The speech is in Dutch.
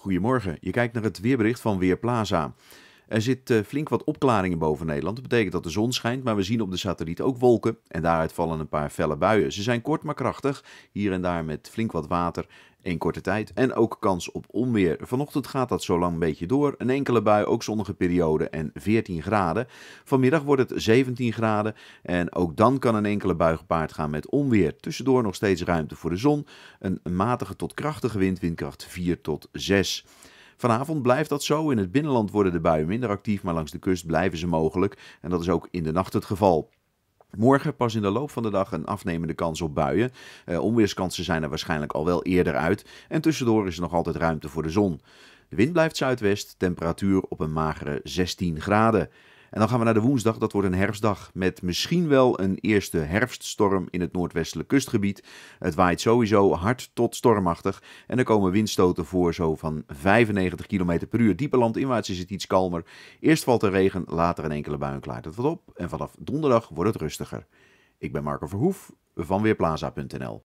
Goedemorgen, je kijkt naar het weerbericht van Weerplaza. Er zit eh, flink wat opklaringen boven Nederland. Dat betekent dat de zon schijnt, maar we zien op de satelliet ook wolken. En daaruit vallen een paar felle buien. Ze zijn kort maar krachtig. Hier en daar met flink wat water in korte tijd. En ook kans op onweer. Vanochtend gaat dat zo lang een beetje door. Een enkele bui, ook zonnige periode en 14 graden. Vanmiddag wordt het 17 graden. En ook dan kan een enkele bui gepaard gaan met onweer. Tussendoor nog steeds ruimte voor de zon. Een matige tot krachtige wind, windkracht 4 tot 6. Vanavond blijft dat zo. In het binnenland worden de buien minder actief, maar langs de kust blijven ze mogelijk. En dat is ook in de nacht het geval. Morgen pas in de loop van de dag een afnemende kans op buien. Eh, onweerskansen zijn er waarschijnlijk al wel eerder uit. En tussendoor is er nog altijd ruimte voor de zon. De wind blijft zuidwest, temperatuur op een magere 16 graden. En dan gaan we naar de woensdag, dat wordt een herfstdag met misschien wel een eerste herfststorm in het noordwestelijk kustgebied. Het waait sowieso hard tot stormachtig en er komen windstoten voor zo van 95 km per uur. Dieper landinwaarts is het iets kalmer. Eerst valt er regen, later een enkele bui en klaart het wat op en vanaf donderdag wordt het rustiger. Ik ben Marco Verhoef van Weerplaza.nl.